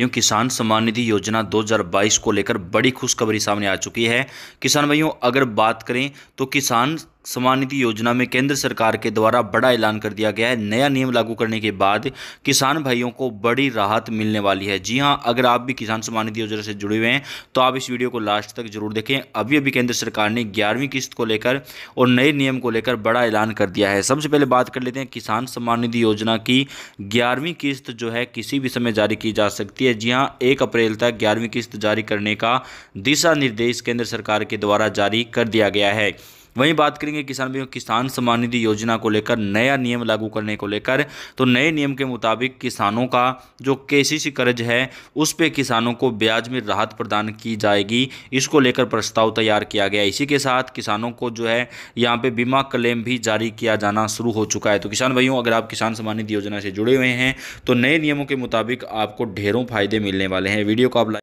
यूँ किसान सम्मान निधि योजना 2022 को लेकर बड़ी खुशखबरी सामने आ चुकी है किसान भाइयों अगर बात करें तो किसान समानिधि योजना में केंद्र सरकार के द्वारा बड़ा ऐलान कर दिया गया है नया नियम लागू करने के बाद किसान भाइयों को बड़ी राहत मिलने वाली है जी हां अगर आप भी किसान समानिधि योजना से जुड़े हुए हैं तो आप इस वीडियो को लास्ट तक जरूर देखें अभी अभी केंद्र सरकार ने ग्यारहवीं किस्त को लेकर और नए नियम को लेकर बड़ा ऐलान कर दिया है सबसे पहले बात कर लेते हैं किसान सम्मान निधि योजना की ग्यारहवीं किस्त जो है किसी भी समय जारी की जा सकती है जी हाँ एक अप्रैल तक ग्यारहवीं किस्त जारी करने का दिशा निर्देश केंद्र सरकार के द्वारा जारी कर दिया गया है वहीं बात करेंगे किसान भाइयों किसान सम्मान निधि योजना को लेकर नया नियम लागू करने को लेकर तो नए नियम के मुताबिक किसानों का जो केसीसी कर्ज है उस पर किसानों को ब्याज में राहत प्रदान की जाएगी इसको लेकर प्रस्ताव तैयार किया गया इसी के साथ किसानों को जो है यहाँ पे बीमा क्लेम भी जारी किया जाना शुरू हो चुका है तो किसान भाइयों अगर आप किसान सम्मान निधि योजना से जुड़े हुए हैं तो नए नियमों के मुताबिक आपको ढेरों फायदे मिलने वाले हैं वीडियो को आप